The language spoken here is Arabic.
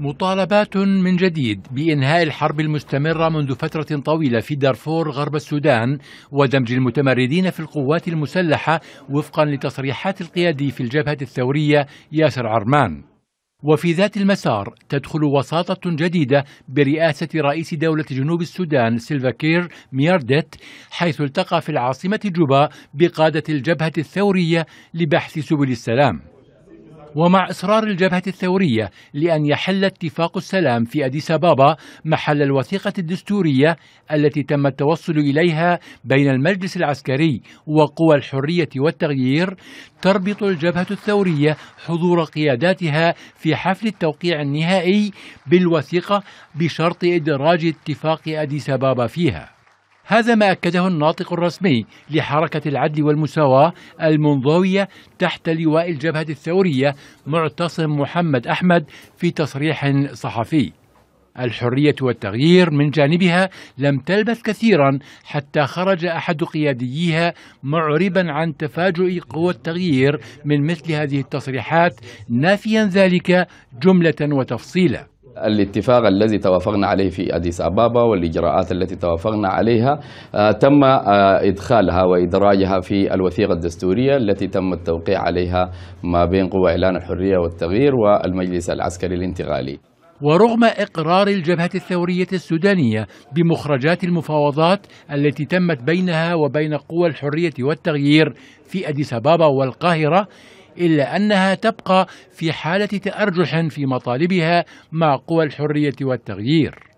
مطالبات من جديد بإنهاء الحرب المستمرة منذ فترة طويلة في دارفور غرب السودان ودمج المتمردين في القوات المسلحة وفقا لتصريحات القيادي في الجبهة الثورية ياسر عرمان وفي ذات المسار تدخل وساطة جديدة برئاسة رئيس دولة جنوب السودان سيلفاكير ميردت حيث التقى في العاصمة جوبا بقادة الجبهة الثورية لبحث سبل السلام ومع إصرار الجبهة الثورية لأن يحل اتفاق السلام في أديس أبابا محل الوثيقة الدستورية التي تم التوصل إليها بين المجلس العسكري وقوى الحرية والتغيير تربط الجبهة الثورية حضور قياداتها في حفل التوقيع النهائي بالوثيقة بشرط إدراج اتفاق أديس أبابا فيها هذا ما أكده الناطق الرسمي لحركة العدل والمساواة المنضوية تحت لواء الجبهة الثورية معتصم محمد أحمد في تصريح صحفي الحرية والتغيير من جانبها لم تلبث كثيرا حتى خرج أحد قياديها معربا عن تفاجؤ قوى التغيير من مثل هذه التصريحات نافيا ذلك جملة وتفصيلا الاتفاق الذي توافقنا عليه في أديس أبابا والإجراءات التي توافقنا عليها آه، تم آه، إدخالها وإدراجها في الوثيقة الدستورية التي تم التوقيع عليها ما بين قوى إعلان الحرية والتغيير والمجلس العسكري الانتقالي ورغم إقرار الجبهة الثورية السودانية بمخرجات المفاوضات التي تمت بينها وبين قوى الحرية والتغيير في أديس أبابا والقاهرة إلا أنها تبقى في حالة تأرجح في مطالبها مع قوى الحرية والتغيير